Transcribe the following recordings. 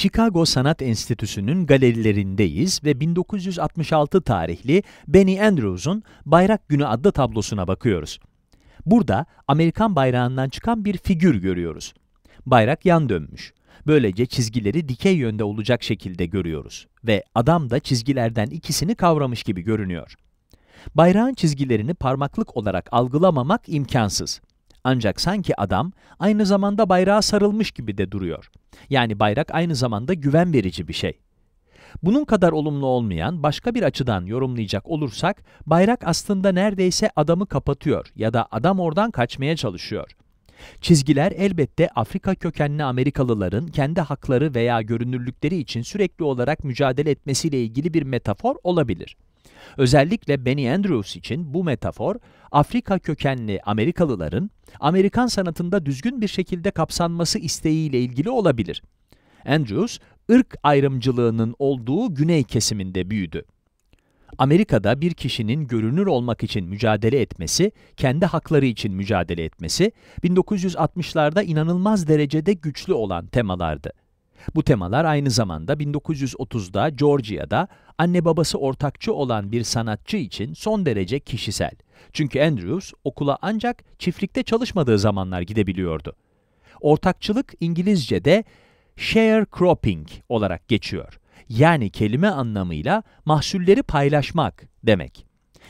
Chicago Sanat Enstitüsü'nün galerilerindeyiz ve 1966 tarihli Benny Andrews'un Bayrak Günü adlı tablosuna bakıyoruz. Burada Amerikan bayrağından çıkan bir figür görüyoruz. Bayrak yan dönmüş. Böylece çizgileri dikey yönde olacak şekilde görüyoruz ve adam da çizgilerden ikisini kavramış gibi görünüyor. Bayrağın çizgilerini parmaklık olarak algılamamak imkansız. Ancak sanki adam aynı zamanda bayrağa sarılmış gibi de duruyor. Yani bayrak aynı zamanda güven verici bir şey. Bunun kadar olumlu olmayan başka bir açıdan yorumlayacak olursak, bayrak aslında neredeyse adamı kapatıyor ya da adam oradan kaçmaya çalışıyor. Çizgiler elbette Afrika kökenli Amerikalıların kendi hakları veya görünürlükleri için sürekli olarak mücadele etmesiyle ilgili bir metafor olabilir. Özellikle Benny Andrews için bu metafor, Afrika kökenli Amerikalıların Amerikan sanatında düzgün bir şekilde kapsanması isteğiyle ilgili olabilir. Andrews, ırk ayrımcılığının olduğu güney kesiminde büyüdü. Amerika'da bir kişinin görünür olmak için mücadele etmesi, kendi hakları için mücadele etmesi, 1960'larda inanılmaz derecede güçlü olan temalardı. Bu temalar aynı zamanda 1930'da Georgia'da anne babası ortakçı olan bir sanatçı için son derece kişisel. Çünkü Andrews okula ancak çiftlikte çalışmadığı zamanlar gidebiliyordu. Ortakçılık İngilizce'de sharecropping olarak geçiyor. Yani kelime anlamıyla mahsulleri paylaşmak demek.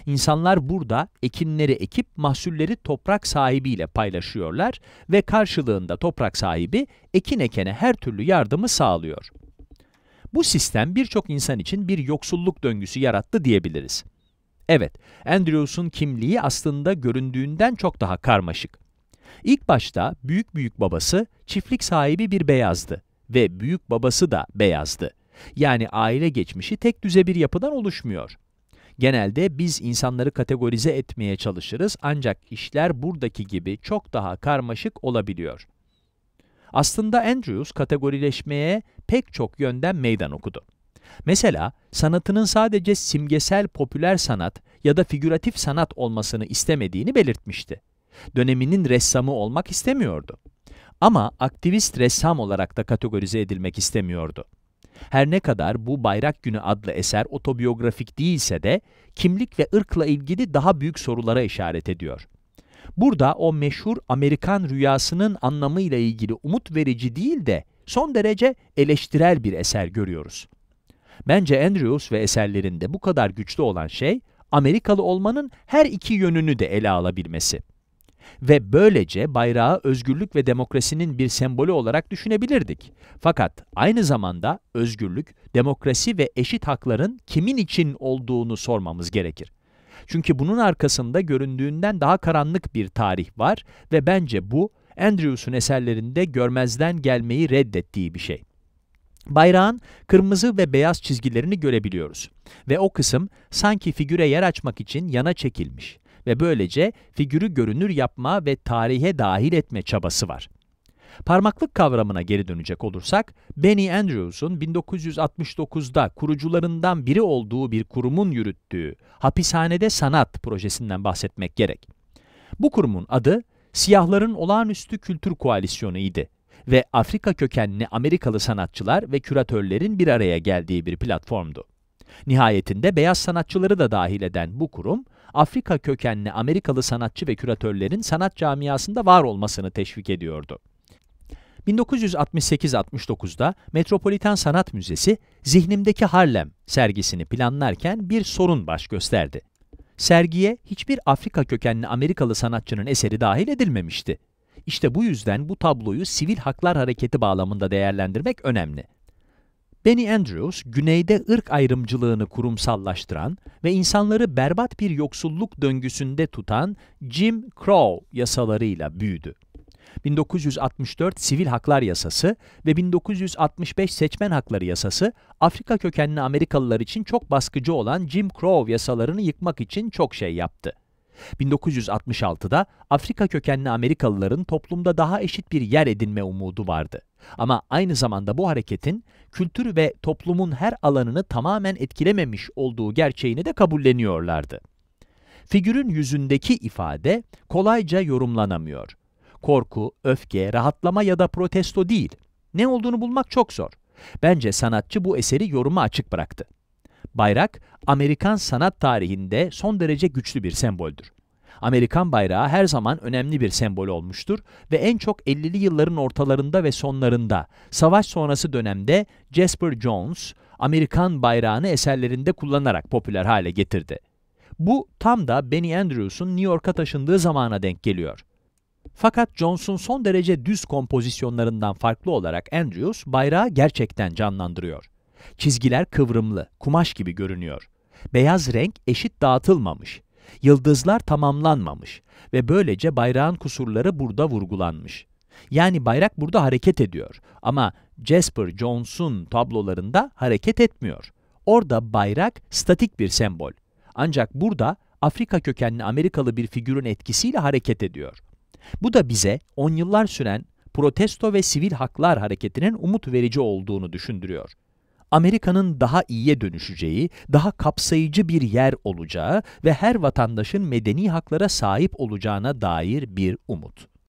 İnsanlar burada ekinleri ekip mahsulleri toprak sahibiyle paylaşıyorlar ve karşılığında toprak sahibi ekin ekene her türlü yardımı sağlıyor. Bu sistem birçok insan için bir yoksulluk döngüsü yarattı diyebiliriz. Evet, Andrews'un kimliği aslında göründüğünden çok daha karmaşık. İlk başta büyük büyük babası çiftlik sahibi bir beyazdı ve büyük babası da beyazdı. Yani aile geçmişi tek düze bir yapıdan oluşmuyor. Genelde biz insanları kategorize etmeye çalışırız ancak işler buradaki gibi çok daha karmaşık olabiliyor. Aslında Andrews kategorileşmeye pek çok yönden meydan okudu. Mesela sanatının sadece simgesel popüler sanat ya da figüratif sanat olmasını istemediğini belirtmişti. Döneminin ressamı olmak istemiyordu. Ama aktivist ressam olarak da kategorize edilmek istemiyordu. Her ne kadar bu Bayrak Günü adlı eser otobiyografik değilse de kimlik ve ırkla ilgili daha büyük sorulara işaret ediyor. Burada o meşhur Amerikan rüyasının anlamıyla ilgili umut verici değil de son derece eleştirel bir eser görüyoruz. Bence Andrews ve eserlerinde bu kadar güçlü olan şey, Amerikalı olmanın her iki yönünü de ele alabilmesi. Ve böylece bayrağı özgürlük ve demokrasinin bir sembolü olarak düşünebilirdik. Fakat aynı zamanda özgürlük, demokrasi ve eşit hakların kimin için olduğunu sormamız gerekir. Çünkü bunun arkasında göründüğünden daha karanlık bir tarih var ve bence bu Andrews'un eserlerinde görmezden gelmeyi reddettiği bir şey. Bayrağın kırmızı ve beyaz çizgilerini görebiliyoruz ve o kısım sanki figüre yer açmak için yana çekilmiş ve böylece figürü görünür yapma ve tarihe dahil etme çabası var. Parmaklık kavramına geri dönecek olursak, Benny Andrews'un 1969'da kurucularından biri olduğu bir kurumun yürüttüğü Hapishanede Sanat projesinden bahsetmek gerek. Bu kurumun adı Siyahların Olağanüstü Kültür Koalisyonu idi ve Afrika kökenli Amerikalı sanatçılar ve küratörlerin bir araya geldiği bir platformdu. Nihayetinde beyaz sanatçıları da dahil eden bu kurum, Afrika kökenli Amerikalı sanatçı ve küratörlerin sanat camiasında var olmasını teşvik ediyordu. 1968-69'da Metropolitan Sanat Müzesi Zihnimdeki Harlem sergisini planlarken bir sorun baş gösterdi. Sergiye hiçbir Afrika kökenli Amerikalı sanatçının eseri dahil edilmemişti. İşte bu yüzden bu tabloyu sivil haklar hareketi bağlamında değerlendirmek önemli. Benny Andrews, güneyde ırk ayrımcılığını kurumsallaştıran ve insanları berbat bir yoksulluk döngüsünde tutan Jim Crow yasalarıyla büyüdü. 1964 Sivil Haklar Yasası ve 1965 Seçmen Hakları Yasası Afrika kökenli Amerikalılar için çok baskıcı olan Jim Crow yasalarını yıkmak için çok şey yaptı. 1966'da Afrika kökenli Amerikalıların toplumda daha eşit bir yer edinme umudu vardı. Ama aynı zamanda bu hareketin kültür ve toplumun her alanını tamamen etkilememiş olduğu gerçeğini de kabulleniyorlardı. Figürün yüzündeki ifade kolayca yorumlanamıyor korku, öfke, rahatlama ya da protesto değil. Ne olduğunu bulmak çok zor. Bence sanatçı bu eseri yoruma açık bıraktı. Bayrak, Amerikan sanat tarihinde son derece güçlü bir semboldür. Amerikan bayrağı her zaman önemli bir sembol olmuştur ve en çok 50'li yılların ortalarında ve sonlarında, savaş sonrası dönemde Jasper Jones, Amerikan bayrağını eserlerinde kullanarak popüler hale getirdi. Bu tam da Benny Andrews'un New York'a taşındığı zamana denk geliyor. Fakat Johnson son derece düz kompozisyonlarından farklı olarak Andrews bayrağı gerçekten canlandırıyor. Çizgiler kıvrımlı, kumaş gibi görünüyor. Beyaz renk eşit dağıtılmamış. Yıldızlar tamamlanmamış ve böylece bayrağın kusurları burada vurgulanmış. Yani bayrak burada hareket ediyor ama Jasper Johnson tablolarında hareket etmiyor. Orada bayrak statik bir sembol. Ancak burada Afrika kökenli Amerikalı bir figürün etkisiyle hareket ediyor. Bu da bize on yıllar süren protesto ve sivil haklar hareketinin umut verici olduğunu düşündürüyor. Amerika'nın daha iyiye dönüşeceği, daha kapsayıcı bir yer olacağı ve her vatandaşın medeni haklara sahip olacağına dair bir umut.